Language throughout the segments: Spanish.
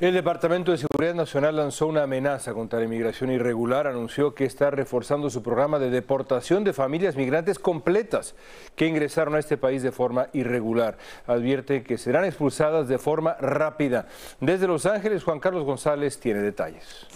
El Departamento de Seguridad Nacional lanzó una amenaza contra la inmigración irregular, anunció que está reforzando su programa de deportación de familias migrantes completas que ingresaron a este país de forma irregular. Advierte que serán expulsadas de forma rápida. Desde Los Ángeles, Juan Carlos González tiene detalles.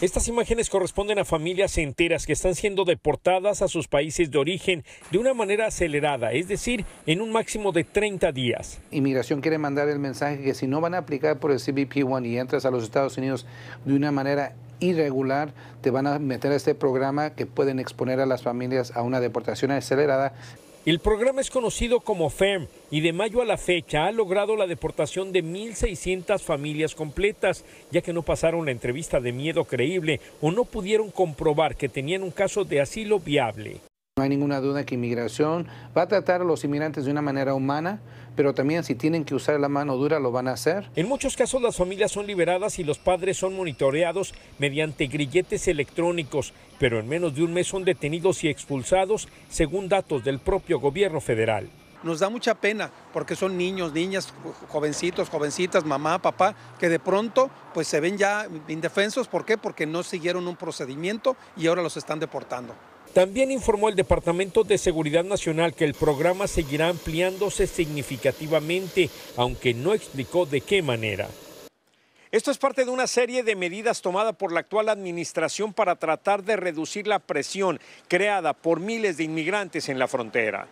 Estas imágenes corresponden a familias enteras que están siendo deportadas a sus países de origen de una manera acelerada, es decir, en un máximo de 30 días. Inmigración quiere mandar el mensaje que si no van a aplicar por el CBP-1 y entras a los Estados Unidos de una manera irregular, te van a meter a este programa que pueden exponer a las familias a una deportación acelerada. El programa es conocido como FEM y de mayo a la fecha ha logrado la deportación de 1.600 familias completas, ya que no pasaron la entrevista de miedo creíble o no pudieron comprobar que tenían un caso de asilo viable. No hay ninguna duda que inmigración va a tratar a los inmigrantes de una manera humana, pero también si tienen que usar la mano dura lo van a hacer. En muchos casos las familias son liberadas y los padres son monitoreados mediante grilletes electrónicos, pero en menos de un mes son detenidos y expulsados, según datos del propio gobierno federal. Nos da mucha pena porque son niños, niñas, jovencitos, jovencitas, mamá, papá, que de pronto pues se ven ya indefensos. ¿Por qué? Porque no siguieron un procedimiento y ahora los están deportando. También informó el Departamento de Seguridad Nacional que el programa seguirá ampliándose significativamente, aunque no explicó de qué manera. Esto es parte de una serie de medidas tomadas por la actual administración para tratar de reducir la presión creada por miles de inmigrantes en la frontera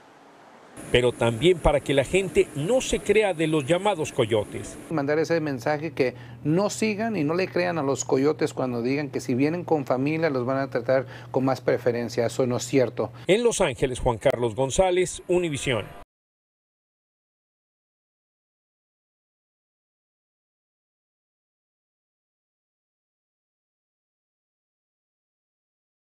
pero también para que la gente no se crea de los llamados coyotes. Mandar ese mensaje que no sigan y no le crean a los coyotes cuando digan que si vienen con familia los van a tratar con más preferencia. Eso no es cierto. En Los Ángeles, Juan Carlos González, Univisión.